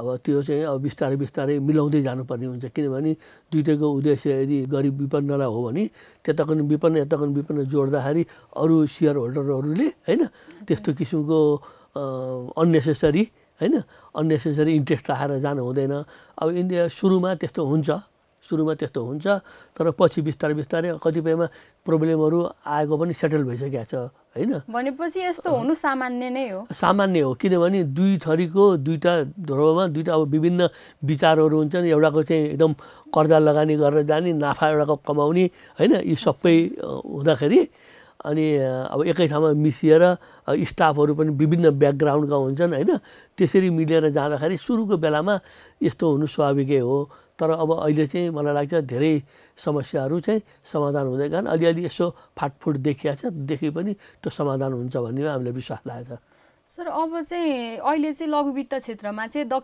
अब त्यो चाहिँ अब बिस्तारै बिस्तारै मिलाउँदै जानुपर्ने हुन्छ किनभने दुइटैको उद्देश्य यदि गरिब विपन्नलाई हो भने त्यताको विपन्न यताको विपन्न जोड्दाखेरि अरू सेयर होल्डरहरूले होइन त्यस्तो किसिमको अन्नेसेसरी होइन अन्नेसेसरी इन्ट्रेस्ट राखेर जानु हुँदैन अब इन्डिया सुरुमा त्यस्तो हुन्छ सुरुमा त्यस्तो हुन्छ तर पछि बिस्तारै बिस्तारै कतिपयमा प्रब्लमहरू आएको पनि सेटल भइसकेको छ होइन भनेपछि यस्तो हुनु सामान्य नै हो सामान्य हो किनभने दुई थरीको दुईवटा ध्रुवमा दुईवटा अब विभिन्न विचारहरू हुन्छन् एउटाको चाहिँ एकदम कर्जा लगानी गरेर जाने नाफा एउटाको कमाउने होइन यी सबै हुँदाखेरि अनि अब एकै ठाउँमा मिसिएर स्टाफहरू पनि विभिन्न ब्याकग्राउन्डका हुन्छन् होइन त्यसरी मिलेर जाँदाखेरि सुरुको बेलामा यस्तो हुनु स्वाभाविकै हो तर अब अहिले चाहिँ मलाई लाग्छ धेरै समस्याहरू चाहिँ समाधान हुँदै कारण अलिअलि यसो फाटफुट देखिया छ देखे पनि त्यो समाधान हुन्छ भन्ने हामीलाई विश्वास लागेको छ सर अब चाहिँ अहिले चाहिँ लघुवित्त क्षेत्रमा चाहिँ